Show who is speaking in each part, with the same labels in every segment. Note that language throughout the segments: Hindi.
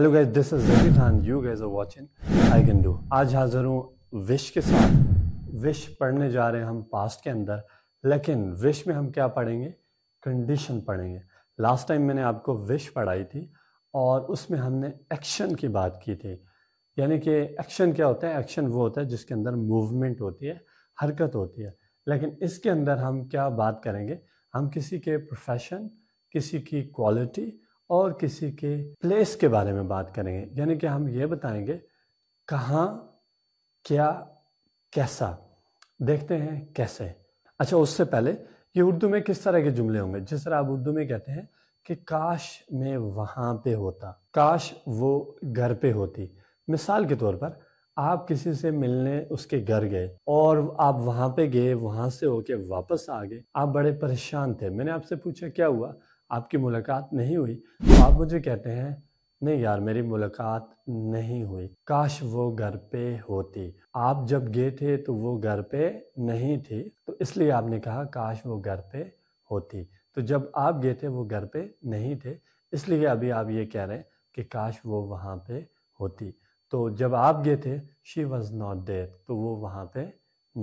Speaker 1: Hello guys this is Rafi Khan you guys are watching I can do आज हाजिर हूँ विश के साथ विश पढ़ने जा रहे हैं हम पास्ट के अंदर लेकिन विश में हम क्या पढ़ेंगे कंडीशन पढ़ेंगे लास्ट टाइम मैंने आपको विश पढ़ाई थी और उसमें हमने एक्शन की बात की थी यानी कि एक्शन क्या होता है एक्शन वो होता है जिसके अंदर मूवमेंट होती है हरकत होती है लेकिन इसके अंदर हम क्या बात करेंगे हम किसी के प्रोफेशन किसी की क्वालिटी और किसी के प्लेस के बारे में बात करेंगे यानी कि हम ये बताएंगे कहाँ क्या कैसा देखते हैं कैसे अच्छा उससे पहले ये उर्दू में किस तरह के जुमले होंगे जिस तरह आप उर्दू में कहते हैं कि काश मैं वहाँ पे होता काश वो घर पे होती मिसाल के तौर पर आप किसी से मिलने उसके घर गए और आप वहाँ पे गए वहाँ से होके वापस आ गए आप बड़े परेशान थे मैंने आपसे पूछा क्या हुआ आपकी मुलाकात नहीं हुई तो आप मुझे कहते हैं नहीं यार मेरी मुलाकात नहीं हुई काश वो घर पे होती आप जब गए थे तो वो घर पे नहीं थी तो इसलिए आपने कहा काश वो घर पे होती तो जब आप गए थे वो घर पे नहीं थे इसलिए अभी आप ये कह रहे हैं कि काश वो वहाँ पे होती तो जब आप गए थे शी वॉज नॉट देर तो वो वहाँ पे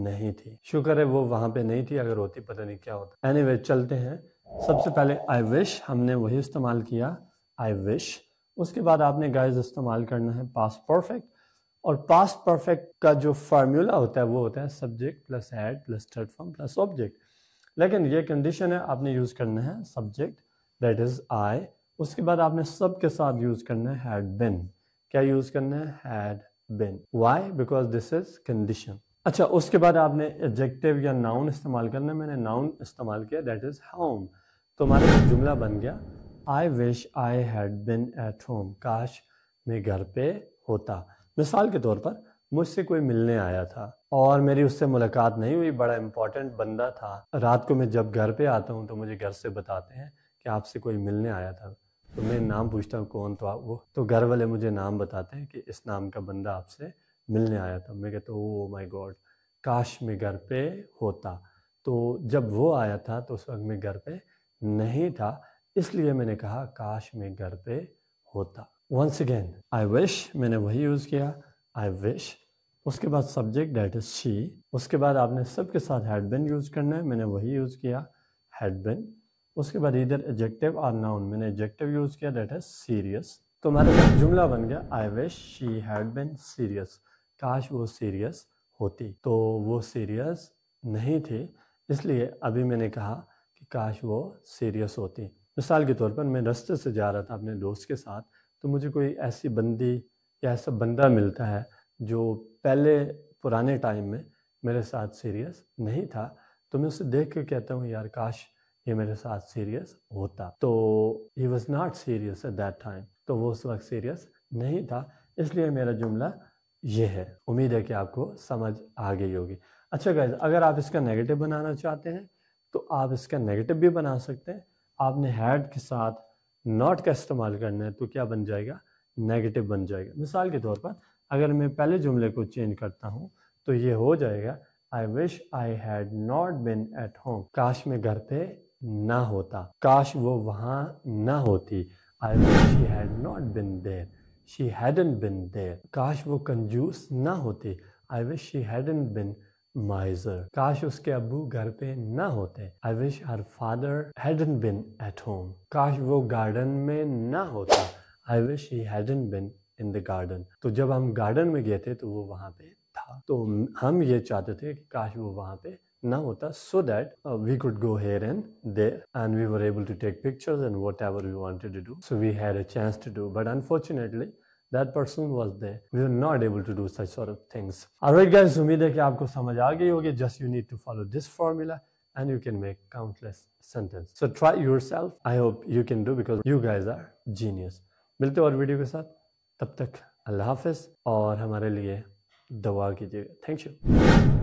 Speaker 1: नहीं थी शुक्र है वो वहाँ पे नहीं थी अगर होती पता नहीं क्या होता एनी anyway, चलते हैं सबसे पहले आई विश हमने वही इस्तेमाल किया आई विश उसके बाद आपने गाइज इस्तेमाल करना है पास परफेक्ट और पास परफेक्ट का जो फार्मूला होता है वो होता है subject plus had plus third form plus object लेकिन ये कंडीशन है आपने यूज़ करना है सब्जेक्ट दैट इज़ आई उसके बाद आपने सब के साथ यूज़ करना है हैड बिन क्या यूज़ करना है had been why because this is condition अच्छा उसके बाद आपने एडजेक्टिव या नाउन इस्तेमाल करना मैंने नाउन इस्तेमाल किया दैट इज़ होम तो हमारे पास जुमला बन गया I wish I had been at home काश मैं घर पे होता मिसाल के तौर पर मुझसे कोई मिलने आया था और मेरी उससे मुलाकात नहीं हुई बड़ा इंपॉर्टेंट बंदा था रात को मैं जब घर पे आता हूँ तो मुझे घर से बताते हैं कि आपसे कोई मिलने आया था तो मैं नाम पूछता हूँ कौन तो आप वो तो घर वाले मुझे नाम बताते हैं कि इस नाम का बंदा आपसे मिलने आया था मैं कहता हूँ ओ माय गॉड काश मैं घर पे होता तो जब वो आया था तो उस वक्त मैं घर पे नहीं था इसलिए मैंने कहा काश मैं घर पे होता वंस अगेन आई विश मैंने वही यूज़ किया आई विश उसके बाद सब्जेक्ट डेट इज़ शी उसके बाद आपने सबके साथ हैड बिन यूज़ करना है मैंने वही यूज़ किया हैड बिन उसके बाद इधर एजेक्टिव और नाउन मैंने एजेक्टिव यूज़ किया डेट इज़ सीरियस तो हमारे पास जुमला बन गया I wish she had been serious काश वो सीरियस होती तो वो सीरियस नहीं थी इसलिए अभी मैंने कहा कि काश वो सीरियस होती मिसाल के तौर पर मैं रस्ते से जा रहा था अपने दोस्त के साथ तो मुझे कोई ऐसी बंदी या ऐसा बंदा मिलता है जो पहले पुराने टाइम में मेरे साथ सीरियस नहीं था तो मैं उसे देख कर कहता हूँ यार काश ये मेरे साथ सीरियस होता तो he was not serious at that time तो वो उस वक्त सीरियस नहीं था इसलिए मेरा जुमला ये है उम्मीद है कि आपको समझ आ गई होगी अच्छा गाइज अगर आप इसका नेगेटिव बनाना चाहते हैं तो आप इसका नेगेटिव भी बना सकते हैं आपने हैड के साथ नॉट का इस्तेमाल करना है तो क्या बन जाएगा नेगेटिव बन जाएगा मिसाल के तौर पर अगर मैं पहले जुमले को चेंज करता हूँ तो ये हो जाएगा I wish I had not been at home काश में घर पे ना होता काश वो वहाँ ना होती I wish he had not been there she hadn't been there. काश वो कंजूस ना होती I wish she hadn't been miser. काश उसके अबू घर पे ना होते I wish her father hadn't been at home. काश वो गार्डन में ना होता I wish he hadn't been in the garden तो जब हम गार्डन में गए थे तो वो वहाँ पे था तो हम ये चाहते थे कि काश वो वहाँ पे Navata so that uh, we could go here and there and we were able to take pictures and whatever we wanted to do. So we had a chance to do but unfortunately that person was there. We were not able to do such sort of things. Alright guys, उम्मीद है कि आपको समझ आ Just you need to follow this formula and you can make countless sentences. So try yourself. I hope you can do because you guys are genius. मिलते और वीडियो के साथ तब तक अल्लाह हाफिज़ और हमारे लिए दुआ कीजिएगा थैंक